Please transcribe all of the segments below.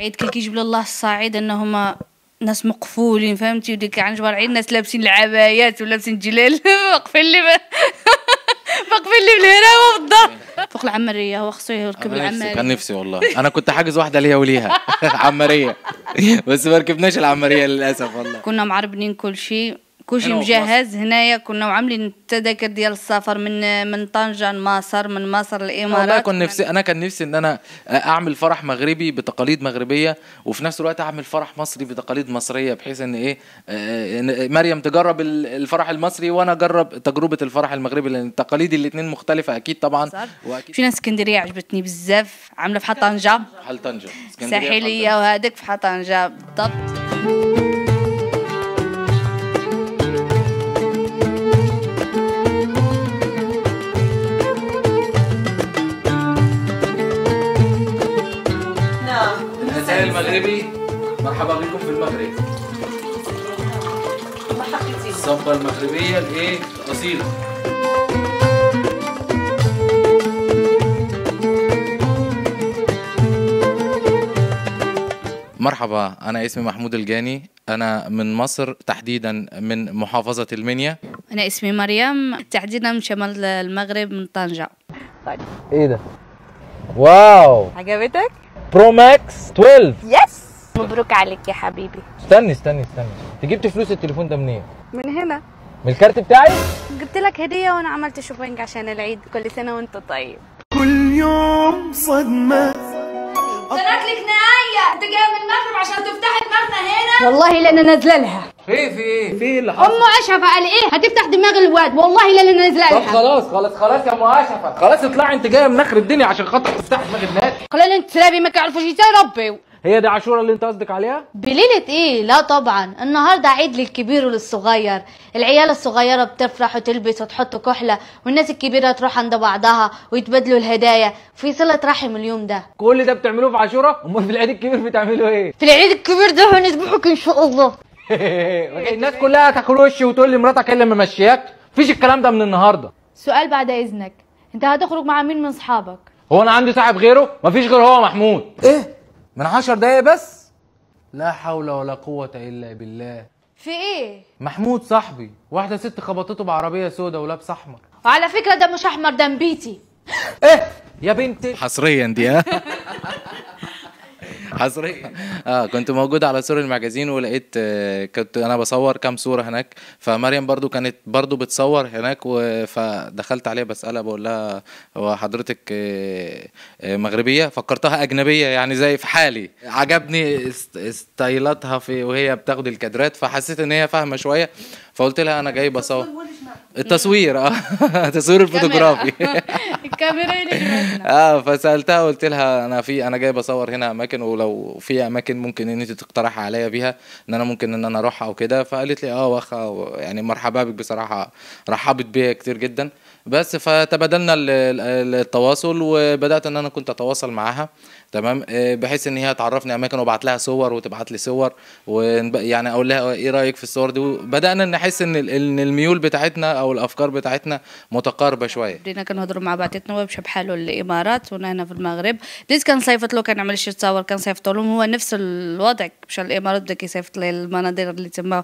عيد كي كيجيب لله الصعيد انهم ناس مقفولين فهمتي وديك عن جبر عيد ناس لابسين العبايات ولابسين الجلال واقفين لي واقفين لي بالهراء والدار فوق العماريه هو خصو يركب العماريه كان نفسي والله انا كنت حاجز واحده ليا وليها عماريه بس ما ركبناش العماريه للاسف والله كنا معربنين كل شيء كلشي مجهز هنايا كنا وعاملين التذاكر ديال السفر من من طنجه لمصر من مصر للامارات انا كنت نفسي انا كان نفسي ان انا اعمل فرح مغربي بتقاليد مغربيه وفي نفس الوقت اعمل فرح مصري بتقاليد مصريه بحيث ان ايه آه، مريم تجرب الفرح المصري وانا اجرب تجربه الفرح المغربي لان التقاليد الاثنين مختلفه اكيد طبعا واكيد ناس اسكندريه عجبتني بزاف عامله في حطنجه حطنجه ساحليه وهذاك في حطنجه بالضبط مرحبا بكم في المغرب الصبة المغربية الايه الأصيلة مرحبا أنا اسمي محمود الجاني أنا من مصر تحديدا من محافظة المنيا أنا اسمي مريم تحديدا من شمال المغرب من طنجة طيب. إيه ده؟ واو عجبتك؟ برو ماكس 12 يس مبروك عليك يا حبيبي استني استني استني انت جبت فلوس التليفون ده منين؟ من هنا من الكارت بتاعي؟ جبت لك هديه وانا عملت شوبينج عشان العيد كل سنه وانت طيب كل يوم صدمه طلعت لك نهايه انت جايه من المغرب عشان تفتحي دماغنا هنا والله لا انا نازله لها في في في ايه اللي حصل؟ ام اشرف قال ايه هتفتح دماغ الواد والله لا انا نازله لها طب خلاص خلاص خلاص يا ام اشرف خلاص اطلعي انت جايه من اخر الدنيا عشان خاطر تفتحي دماغ الناس خلينا انت سلابي ما تعرفوش إزاي ربي هي دي عاشوره اللي انت قصدك عليها بليله ايه لا طبعا النهارده عيد للكبير وللصغير العيال الصغيره بتفرح وتلبس وتحط كحله والناس الكبيره تروح عند بعضها ويتبادلوا الهدايا في صله رحم اليوم ده كل ده بتعملوه في عاشوره؟ امال في العيد الكبير بتعملوا ايه في العيد الكبير ده هنذبحك ان شاء الله الناس كلها هتاكل وشي وتقول لي مراتك اللي ممشياك مفيش الكلام ده من النهارده سؤال بعد اذنك انت هتخرج مع مين من اصحابك هو انا عندي صاحب غيره مفيش غير هو محمود ايه من عشر دقايق بس لا حول ولا قوة إلا بالله في إيه؟ محمود صاحبي واحدة ست خبطته بعربية سودا ولابس أحمر وعلى فكرة ده مش أحمر ده مبيتي إيه يا بنتي حصريا دي ها حصريا اه كنت موجود على سور المعجزين ولقيت آه، كنت انا بصور كام صوره هناك فمريم برضو كانت برضو بتصور هناك فدخلت عليها بسالها بقول لها هو حضرتك آه، آه، مغربيه فكرتها اجنبيه يعني زي في حالي عجبني ستايلاتها في وهي بتاخد الكادرات فحسيت ان هي فاهمه شويه فقلت لها انا جاي بصور التصوير اه التصوير الفوتوغرافي الكاميرا اه فسالتها قلت لها انا في انا جاي بصور هنا اماكن ولو لو في اماكن ممكن ان انت تقترح عليا بيها ان انا ممكن ان انا اروحها او كده فقالت لي اه واخا يعني مرحبا بك بصراحه رحبت بيا كتير جدا بس فتبادلنا التواصل وبدات ان انا كنت اتواصل معاها تمام آه، بحيث ان هي تعرفني اماكن وابعت لها صور وتبعت لي صور ويعني اقول لها ايه رايك في الصور دي بدانا نحس ان ان الميول بتاعتنا او الافكار بتاعتنا متقاربه شويه بدينا كنهضروا مع بعضياتنا مشى بحاله الامارات وهنا هنا في المغرب كان كنصيفط له كنعمل شي تصاور كنصيفط لهم هو نفس الوضع مشى الامارات بدا كيصيفط لي المناظر اللي تما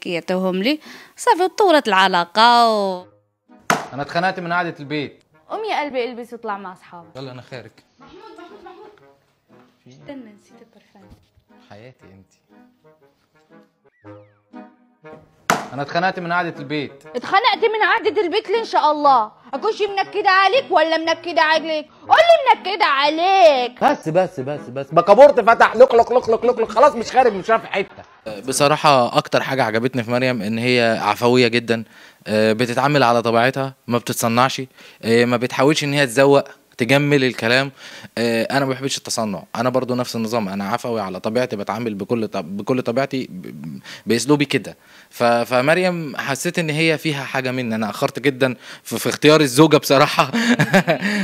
كيعطيوهم لي صافي طورت العلاقه و... انا اتخنقت من قعده البيت قوم يا قلبي البس واطلع مع اصحابك يلا انا خارج محمود محمود محمود إيه؟ استنى نسيت البرفان حياتي انت انا اتخنقت من قعده البيت اتخنقت من قعده البيت ليه ان شاء الله اكونش منكده عليك ولا منكده عليك قول لي منكده عليك بس بس بس بس بكابورت فتح لك لك لك لك لك خلاص مش خارج مش رافع حته بصراحة أكتر حاجة عجبتني في مريم إن هي عفوية جدا آه، بتتعامل على طبيعتها ما بتتصنعش آه، ما بتحاولش إن هي تزوق تجمل الكلام آه، انا ما بحبش التصنع انا برضو نفس النظام انا عفوي على طبيعتي بتعامل بكل طب بكل طبيعتي باسلوبي كده فمريم حسيت ان هي فيها حاجه مني انا اخرت جدا في, في اختيار الزوجه بصراحه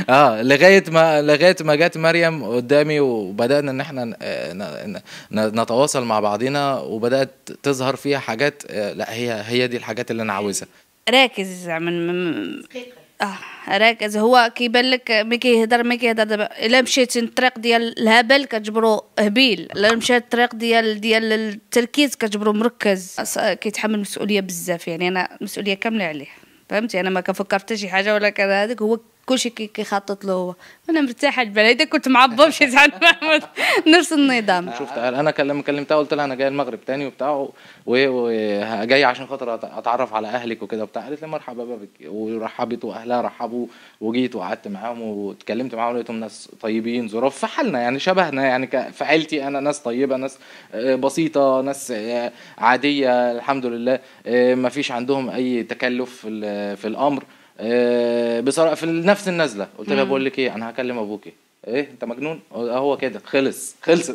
اه لغايه ما لغايه ما جت مريم قدامي وبدانا ان احنا آه، نتواصل مع بعضنا وبدات تظهر فيها حاجات آه، لا هي هي دي الحاجات اللي انا عاوزها راكز من اه راك اذا هو كيبان لك ملي كيهضر ملي كيهضر دابا الا مشيتي الطريق ديال الهبل كتجبرو هبيل الا مشات الطريق ديال ديال التركيز كتجبرو مركز كيتحمل مسؤوليه بزاف يعني انا المسؤوليه كامله عليه فهمتي انا ما كنفكر حتى شي حاجه ولا كان هذاك هو كل شيء كيخطط له هو انا مرتاحه لبلدي كنت معبه مشيت زعل محمود نفس النظام شفت انا كلمتها قلت لها انا جاي المغرب تاني وبتاع وجاي عشان خاطر اتعرف على اهلك وكده وبتاع قالت لي مرحبا بك ورحبت واهلها رحبوا وجيت وقعدت معاهم واتكلمت معاهم لقيتهم ناس طيبين ظروف في حالنا يعني شبهنا يعني في عيلتي انا ناس طيبه ناس آه، بسيطه ناس آه، عاديه الحمد لله آه، ما فيش عندهم اي تكلف في الامر آه، بصراحه في نفس النزله قلت لها بقول لك ايه انا هكلم ابوكي ايه انت مجنون هو كده خلص خلص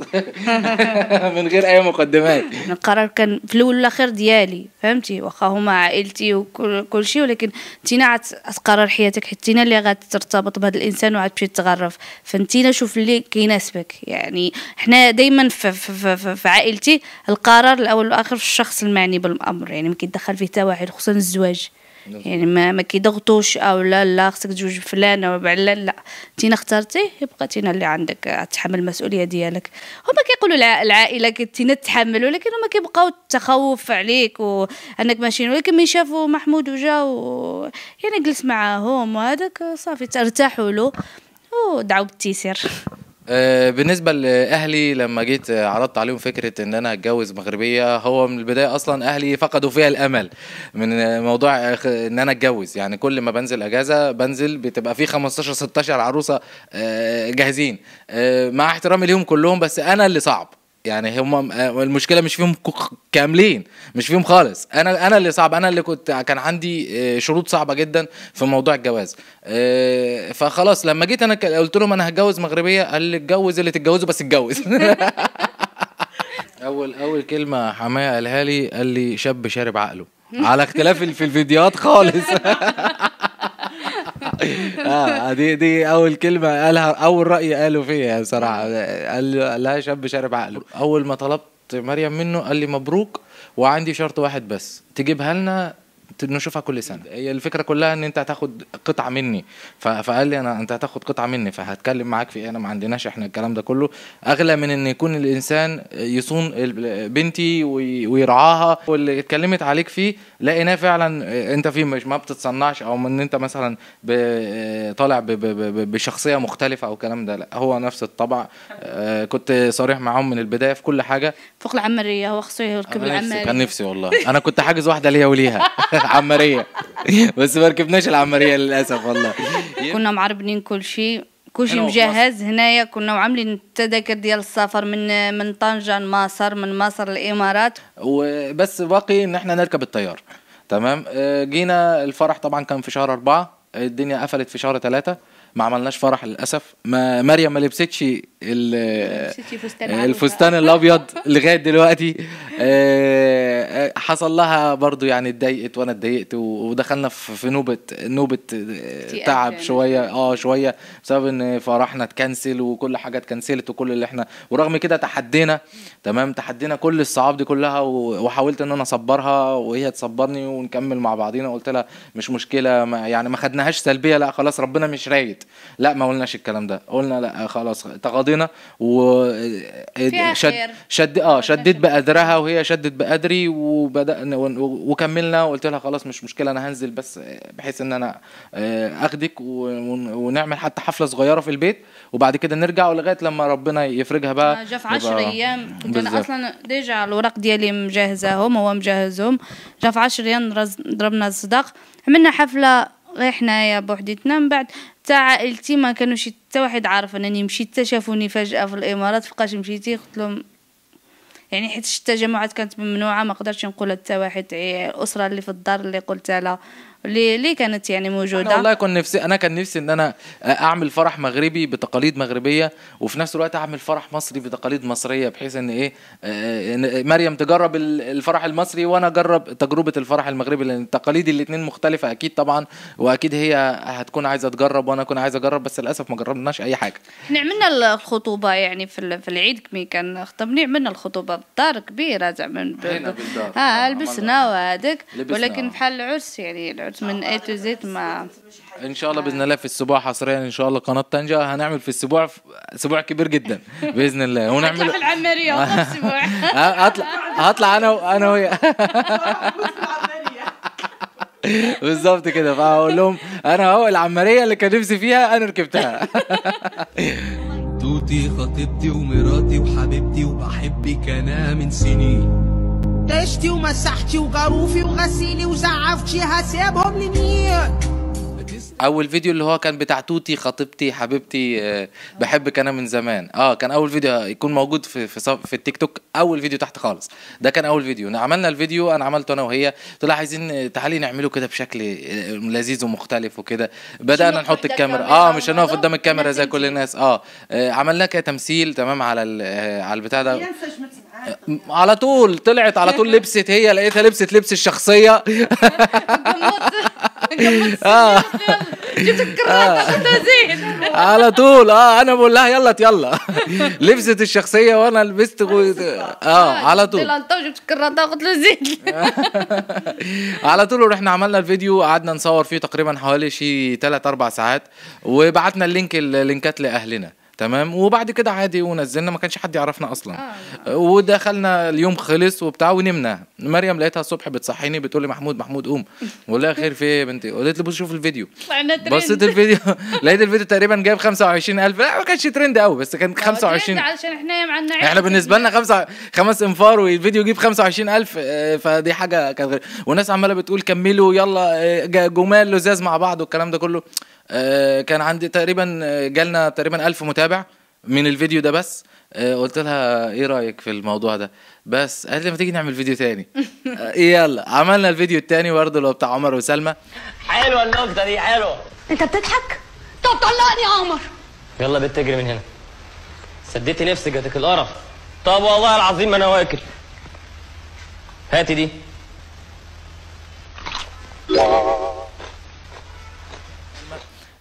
من غير اي مقدمات القرار كان في الاول والاخير ديالي فهمتي واخا هما عائلتي وكل كل شيء ولكن انتينا قرار حياتك حيت انت اللي غترتبط بهذا الانسان وعاد تمشي تتغرف فانتينا شوف اللي كيناسبك يعني حنا دائما في, في, في, في, في عائلتي القرار الاول والاخر في الشخص المعني بالامر يعني ما كيدخل فيه حتى واحد خصوصا الزواج نعم. يعني ما, ما كيضغطوش او لا لا خصك تجوج فلان او بعلان لا تينا اخترتي يبقى تينا اللي عندك تحمل المسؤوليه ديالك هما كيقولوا العائله انت تحمل ولكن هما كيبقاو التخوف عليك وانك ماشي ولكن من شافوا محمود وجا و... يعني جلس معاهم وهذاك صافي ترتاحوا له ودعوا بالتيسير آه، بالنسبه لاهلي لما جيت آه، عرضت عليهم فكره ان انا اتجوز مغربيه هو من البدايه اصلا اهلي فقدوا فيها الامل من موضوع آه، ان انا اتجوز يعني كل ما بنزل اجازه بنزل بتبقى في 15 16 عروسه جاهزين مع احترامي ليهم كلهم بس انا اللي صعب يعني هم المشكله مش فيهم كاملين مش فيهم خالص انا انا اللي صعب انا اللي كنت كان عندي آه، شروط صعبه جدا في موضوع الجواز آه، فخلاص لما جيت انا قلت لهم انا هتجوز مغربيه قال لي اتجوز اللي تتجوزه بس اتجوز اول اول كلمه حمايه قالها لي قال لي شاب شارب عقله على اختلاف في الفيديوهات خالص آه،, اه دي دي اول كلمه قالها اول راي قاله فيها بصراحه قال لها شاب شارب عقله اول ما طلبت مريم منه قال لي مبروك وعندي شرط واحد بس تجيبها لنا نشوفها كل سنه هي الفكره كلها ان انت هتاخد قطعه مني فقال لي انا انت هتاخد قطعه مني فهتكلم معاك في ايه انا ما عندناش احنا الكلام ده كله اغلى من ان يكون الانسان يصون بنتي ويرعاها واللي اتكلمت عليك فيه لقيناه فعلا انت فيه مش ما بتتصنعش او ان انت مثلا طالع بشخصيه مختلفه او الكلام ده لا هو نفس الطبع آه، كنت صريح معاهم من البدايه في كل حاجه فوق العمريه هو خصو يركب العمريه كان نفسي والله انا كنت حاجز واحده ليا وليها العماريه بس ما ركبناش العماريه للاسف والله كنا معربنين كل شيء كل شيء مجهز هنايا كنا عاملين التذاكر ديال السفر من من طنجه لمصر من مصر للامارات وبس باقي ان احنا نركب الطيار تمام آه، جينا الفرح طبعا كان في شهر أربعة الدنيا قفلت في شهر ثلاثة ما عملناش فرح للاسف ما مريم ما لبستش الفستان الابيض لغايه دلوقتي آه، آه، حصل لها برضو يعني اتضايقت وانا اتضايقت ودخلنا في نوبه نوبه آه، تعب يعني. شويه اه شويه بسبب ان فرحنا اتكنسل وكل حاجه اتكنسلت وكل اللي احنا ورغم كده تحدينا تمام تحدينا كل الصعاب دي كلها وحاولت ان انا اصبرها وهي تصبرني ونكمل مع بعضينا قلت لها مش مشكله ما يعني ما خدناهاش سلبيه لا خلاص ربنا مش رايد لا ما قلناش الكلام ده قلنا لا خلاص تغاضينا و آه، شد شد اه شديت بقدرها وهي شدت بقدري وبدانا وكملنا وقلت لها خلاص مش مشكله انا هنزل بس آه، بحيث ان انا آه، اخدك ونعمل حتى حفله صغيره في البيت وبعد كده نرجع ولغايه لما ربنا يفرجها بقى في 10 ايام كنت انا اصلا ديجا الورق ديالي مجهزاهم هو مجهزهم في 10 ايام ضربنا الصداق عملنا حفله حنايا بوحديتنا من بعد تاع عائلتي ما شي حتى واحد عارف انني مشيت حتى شافوني فجاه في الامارات فقاش مشيتي قلت لهم يعني حيت التجمعات كانت ممنوعه ما قدرتش نقول حتى واحد الاسره إيه، اللي في الدار اللي قلت لها ليه ليه كانت يعني موجوده؟ أنا والله كان نفسي انا كان نفسي ان انا اعمل فرح مغربي بتقاليد مغربيه وفي نفس الوقت اعمل فرح مصري بتقاليد مصريه بحيث ان ايه آه، مريم تجرب الفرح المصري وانا اجرب تجربه الفرح المغربي لان التقاليد الاثنين مختلفه اكيد طبعا واكيد هي هتكون عايزه تجرب وانا اكون عايز اجرب بس للاسف ما جربناش اي حاجه. احنا عملنا الخطوبه يعني في في العيد كمي كان خطبني عملنا الخطوبه بالدار كبيره زعما اه لبسنا آه، وهذاك ولكن بحال العرس يعني العرس خطوات من اي تو زد مع ان شاء الله باذن الله في السبوع حصريا ان شاء الله قناه طنجه هنعمل في السبوع سبوع كبير جدا باذن الله ونعمل هطلع في العماريه هطلع هطلع هطلع انا و... انا وهي بالظبط كده فهقول لهم انا اهو العماريه اللي كان نفسي فيها انا ركبتها توتي خطيبتي ومراتي وحبيبتي وبحبك انا من سنين دشتي ومسحتي وجاروفي وغسيلي وزعفتي هسيبهم لمين اول فيديو اللي هو كان بتاع توتي خطيبتي حبيبتي آه، بحبك انا من زمان اه كان اول فيديو يكون موجود في في, في التيك توك اول فيديو تحت خالص ده كان اول فيديو نعم، عملنا الفيديو انا عملته انا وهي قلت لها عايزين آه، تعالي نعمله كده بشكل آه، لذيذ ومختلف وكده بدانا نحط الكاميرا اه مش هنقف قدام الكاميرا زي كل الناس اه, آه عملناه كتمثيل تمام على على البتاع ده أه، على طول طلعت على طول لبست هي لقيتها لبست لبس الشخصيه اه, آه. على طول اه انا بقول لها يلا يلا لبست الشخصيه وانا لبست اه على طول قلت له على طول ورحنا عملنا الفيديو قعدنا نصور فيه تقريبا حوالي شي 3 4 ساعات وبعتنا اللينك اللينكات لاهلنا تمام وبعد كده عادي ونزلنا ما كانش حد يعرفنا اصلا آه. ودخلنا اليوم خلص وبتاع ونمنا مريم لقيتها الصبح بتصحيني بتقول لي محمود محمود قوم بقول لها خير في ايه يا بنتي قلت لي بص شوف الفيديو بصيت الفيديو لقيت الفيديو تقريبا جايب 25000 لا ما كانش ترند قوي بس كان 25 علشان احنا معانا احنا بالنسبه لنا خمسة خمس انفار والفيديو يجيب 25000 آه، فدي حاجه كانت غير والناس عماله بتقول كملوا يلا آه، جمال لزاز مع بعض والكلام ده كله آه، كان عندي تقريبا آه، جالنا تقريبا ألف متابع من الفيديو ده بس آه، قلت لها ايه رايك في الموضوع ده بس قالت لي ما تيجي نعمل فيديو تاني يلا عملنا الفيديو التاني برضه اللي هو بتاع عمر وسلمى حلوه النقطه دي حلوه انت بتضحك طب طلقني يا عمر يلا بتجري اجري من هنا سديتي نفسك جاتك القرف طب والله العظيم ما انا واكل هاتي دي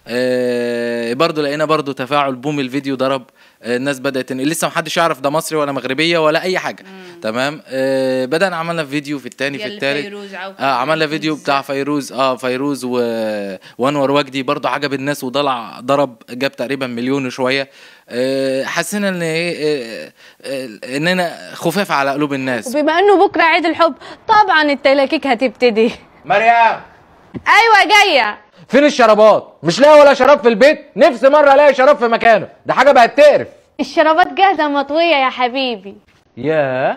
آه، برضه لقينا برضه تفاعل بوم الفيديو ضرب آه، الناس بدات لسه محدش يعرف ده مصري ولا مغربيه ولا اي حاجه مم. تمام آه بدانا عملنا فيديو في الثاني في الثالث اه عملنا فيديو بتاع فيروز اه فيروز و... وانور وجدي برضه عجب الناس وضلع ضرب جاب تقريبا مليون وشويه آه حسينا ان ايه آه،, آه اننا خفاف على قلوب الناس وبما انه بكره عيد الحب طبعا التلاكيك هتبتدي مريم ايوه جايه فين الشرابات مش لاقي ولا شراب في البيت نفسي مره الاقي شراب في مكانه ده حاجه بقت تقرف الشرابات جاهزه مطويه يا حبيبي يا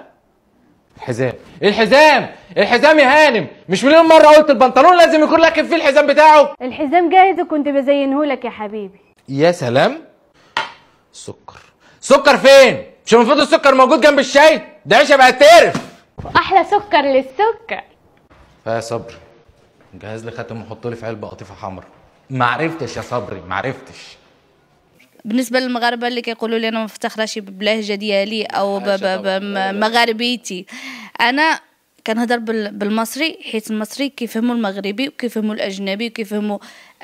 الحزام الحزام الحزام يا هانم مش مليون مره قلت البنطلون لازم يكون لكن فيه الحزام بتاعه الحزام جاهز وكنت بزينهولك يا حبيبي يا سلام سكر سكر فين مش المفروض السكر موجود جنب الشاي ده عيشه بقت تقرف أحلى سكر للسكر فيا صبري جهز لي خاتم وحط لي في علبه قطيفه حمراء ما عرفتش يا صبري ما عرفتش بالنسبه للمغاربه اللي كيقولوا لي انا ما افتخرش بلهجة ديالي او مغاربيتي انا كنهضر بالمصري حيت المصري كيفهموا المغربي وكيفهموا الاجنبي وكيفهموا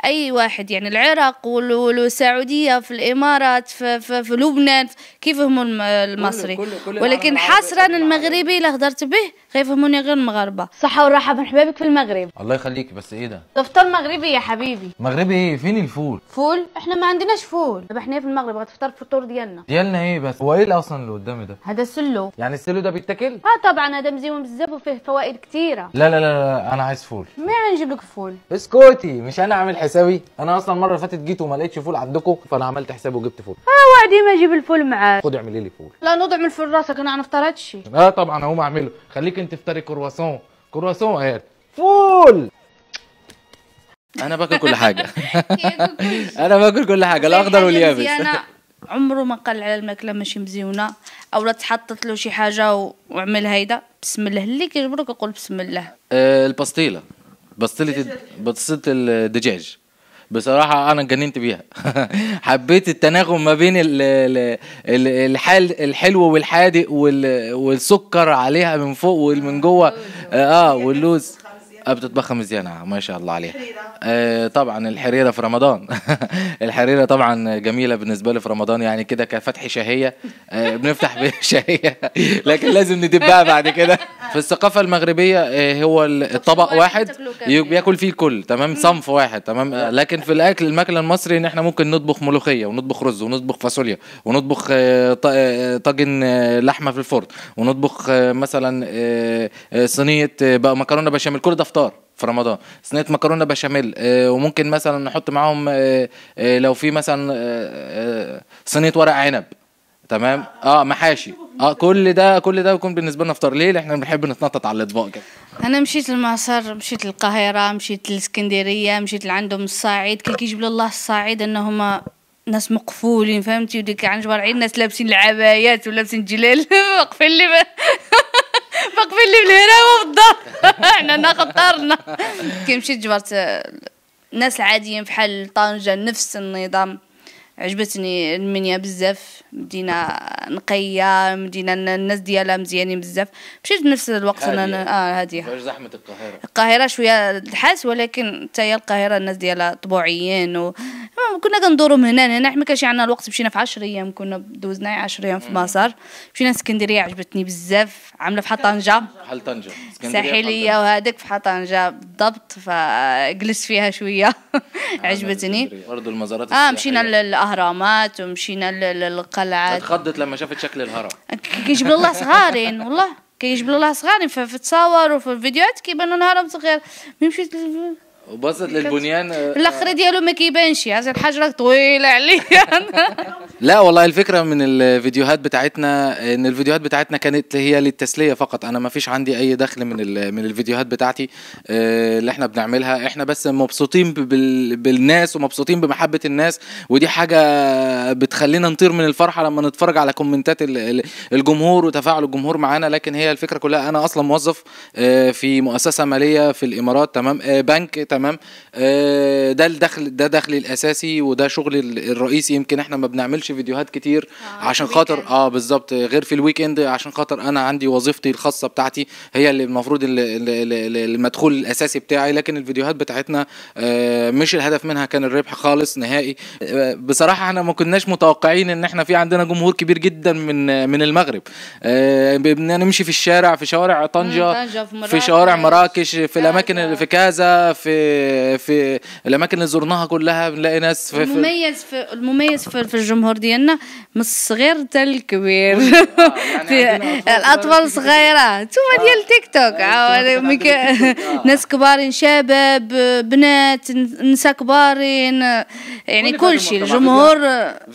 اي واحد يعني العراق والسعوديه في الامارات في, في, في لبنان كيف هم المصري كل كل كل ولكن حصرا المغربي اللي هضرت به غيفهموني غير المغاربه صحه وراحه مرحبا بك في المغرب الله يخليك بس ايه ده تفطر مغربي يا حبيبي مغربي ايه فين الفول فول احنا ما عندناش فول طب احنا إيه في المغرب غتفطر الفطور ديالنا ديالنا ايه بس هو ايه اصلا اللي قدامي ده هذا السلو يعني السلو ده بيتاكل اه طبعا هذا مزيون بزاف وفيه فوائد كتيره لا لا لا, لا انا عايز فول مين نجيب لك فول اسكتي مش انا عامل حسابي انا اصلا المره اللي فاتت جيت وما لقيتش فول عندكم فانا عملت حسابي وجبت فول اه وعدي ما اجيب الفول معاك خد اعملي لي فول لا نضع من فول راسك انا ما افطرتش اه طبعا هقوم اعمله خليك انت افطري كرواسون كرواسون قال فول انا باكل كل حاجه انا باكل كل حاجه الاخضر واليابس عمره ما قال على الماكله ماشي مزيونه او لا تحطت له شي حاجه وعمل هيدا بسم الله اللي كيجبرك يقول بسم الله أه الباستيله بسطلة بسطلة الدجاج بصراحة أنا اتجننت بيها حبيت التناغم ما بين الـ الـ الحال الحلو والحادق والسكر عليها من فوق ومن جوه اه واللوز آه، آه، بتطبخها مزيانة ما شاء الله عليها آه طبعا الحريرة في رمضان الحريرة طبعا جميلة بالنسبة لي في رمضان يعني كده كفتح شهية آه بنفتح بشهية لكن لازم ندبها بعد كده في الثقافة المغربية آه هو الطبق واحد بياكل فيه الكل تمام صنف واحد تمام آه، لكن في الأكل الماكل المصري إن احنا ممكن نطبخ ملوخية ونطبخ رز ونطبخ فاصوليا ونطبخ آه، آه، طاجن لحمة في الفرن ونطبخ مثلا صينية مكرونة بشاميل كل ده في الافطار في رمضان صينيه مكرونه بشاميل آه، وممكن مثلا نحط معاهم آه، آه، لو في مثلا صينيه ورق عنب تمام اه محاشي اه كل ده كل ده بيكون بالنسبه لنا افطار ليه احنا بنحب نتنطط على الاطباق كده انا مشيت لمصر مشيت للقاهره مشيت للاسكندريه مشيت لعندهم الصعيد كل كيجيب الله الصعيد انهم ناس مقفولين فهمتي وديك عن جبر عيد ناس لابسين العبايات ولابسين جلال واقفين لي فوق في اللي بالهراوه والدار حنا خطرنا كي مشيت جبرت الناس العاديين بحال طنجه نفس النظام عجبتني المنيا بزاف مدينه نقيه مدينه الناس ديالها مزيانين بزاف مشيت بنفس الوقت انا اه هاديه واش زحمه القاهره القاهره شويه الحاس ولكن حتى هي القاهره الناس ديالها طبيعيين كنا من هنا حنا ما كانش عندنا الوقت مشينا في 10 ايام كنا دوزنا 10 ايام في مصر مشينا اسكندريه عجبتني بزاف عامله في طنجه بحال طنجه ساحليه وهذاك في طنجه بالضبط فجلست فيها شويه عجبتني برضو المزارات اه مشينا للاهرامات ومشينا للقلعات تخضت لما شافت شكل الهرم كيجيب الله صغارين والله كيجيب الله صغارين في التصاور وفي الفيديوهات كيبانوا الهرم صغير مي مشيت وبصت للبنيان آه، الاخر ديالو ما كيبانش هذه يعني الحجره طويله عليا لا والله الفكره من الفيديوهات بتاعتنا ان الفيديوهات بتاعتنا كانت هي للتسليه فقط انا ما فيش عندي اي دخل من من الفيديوهات بتاعتي آه، اللي احنا بنعملها احنا بس مبسوطين بالناس ومبسوطين بمحبه الناس ودي حاجه بتخلينا نطير من الفرحه لما نتفرج على كومنتات الجمهور وتفاعل الجمهور معانا لكن هي الفكره كلها انا اصلا موظف آه، في مؤسسه ماليه في الامارات تمام آه، بنك تمام ده الدخل ده دخلي الاساسي وده شغلي الرئيسي يمكن احنا ما بنعملش بنزلش فيديوهات كتير آه عشان خاطر اه بالظبط غير في الويك اند عشان خاطر انا عندي وظيفتي الخاصه بتاعتي هي اللي المفروض المدخول الاساسي بتاعي لكن الفيديوهات بتاعتنا آه مش الهدف منها كان الربح خالص نهائي آه بصراحه احنا ما كناش متوقعين ان احنا في عندنا جمهور كبير جدا من من المغرب آه بنمشي في الشارع في شوارع طنجه في, شوارع مراكش في الاماكن اللي في كذا في في الاماكن اللي زرناها كلها بنلاقي ناس في المميز في المميز في الجمهور العمر ديالنا من الصغير حتى للكبير يعني الاطفال صغيره توما ديال تيك توك ناس كبارين شباب بنات نساء كبارين يعني كل شيء الجمهور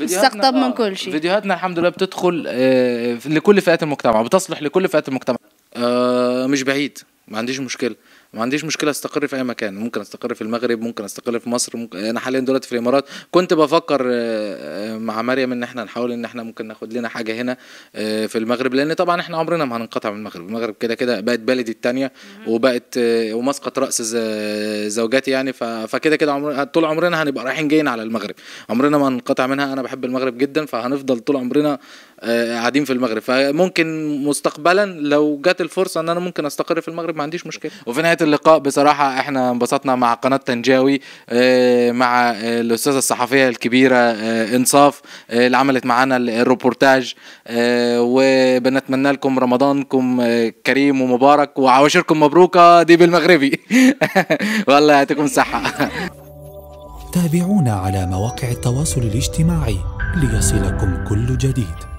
استقطب من كل شيء فيديوهاتنا الحمد لله بتدخل آه، لكل فئات المجتمع بتصلح لكل فئات المجتمع آه، مش بعيد ما عنديش مشكله ما عنديش مشكله استقر في اي مكان ممكن استقر في المغرب ممكن استقر في مصر ممكن انا حاليا دلوقتي في الامارات كنت بفكر آه، آه، مع مريم ان احنا نحاول ان احنا ممكن ناخد لنا حاجه هنا آه، في المغرب لان طبعا احنا عمرنا ما هننقطع من المغرب المغرب كده كده بقت بلدي الثانيه وبقت ومسقط راس زوجاتي يعني فكده كده عمر... طول عمرنا هنبقى رايحين جايين على المغرب عمرنا ما هننقطع منها انا بحب المغرب جدا فهنفضل طول عمرنا قاعدين في المغرب فممكن مستقبلا لو جت الفرصه ان انا ممكن استقر في المغرب ما عنديش مشكله وفي نهايه اللقاء بصراحه احنا انبسطنا مع قناه تنجاوي آه، مع آه، الاستاذه الصحفيه الكبيره آه، انصاف اللي عملت معانا الروبورتاج وبنتمنى لكم رمضانكم كريم ومبارك وعواشركم مبروكه دي بالمغربي والله يعطيكم الصحه تابعونا على مواقع التواصل الاجتماعي ليصلكم كل جديد